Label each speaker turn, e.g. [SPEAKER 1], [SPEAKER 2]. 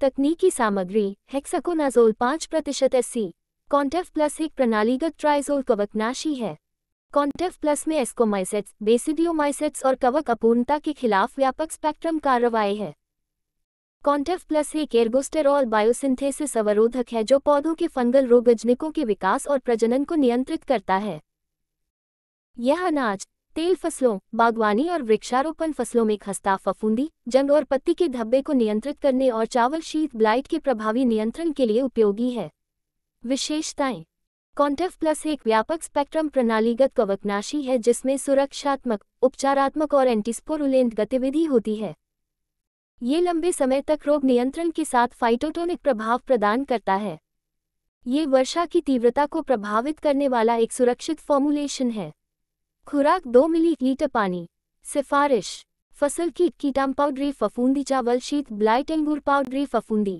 [SPEAKER 1] तकनीकी सामग्री हेक्साकोनाजोल पाँच प्रतिशत एससी कॉन्टेफ प्लस एक प्रणालीगत ट्राइजोल कवकनाशी है कॉन्टेफ प्लस में एस्कोमाइसेट्स बेसिडियोमाइसेट्स और कवक अपूर्णता के खिलाफ व्यापक स्पेक्ट्रम कार्रवाई है कॉन्टेफ प्लस एक एर्गोस्टेरॉल बायोसिंथेसिस अवरोधक है जो पौधों के फंगल रोगजनिकों के विकास और प्रजनन को नियंत्रित करता है यह अनाज तेल फसलों बागवानी और वृक्षारोपण फसलों में खस्ता फफूंदी जंग और पत्ती के धब्बे को नियंत्रित करने और चावल शीत ब्लाइट के प्रभावी नियंत्रण के लिए उपयोगी है विशेषताएं कॉन्टेफ प्लस एक व्यापक स्पेक्ट्रम प्रणालीगत कवकनाशी है जिसमें सुरक्षात्मक उपचारात्मक और एंटीस्पोरुलेंट गतिविधि होती है ये लंबे समय तक रोग नियंत्रण के साथ फाइटोटोनिक प्रभाव प्रदान करता है ये वर्षा की तीव्रता को प्रभावित करने वाला एक सुरक्षित फॉर्मुलेशन है खुराक दो मिली लीटर पानी सिफारिश फसल की कीटाम पाउडरी फफूंदी चावल शीत ब्लाइट अंगूर पाउडरी फफूंदी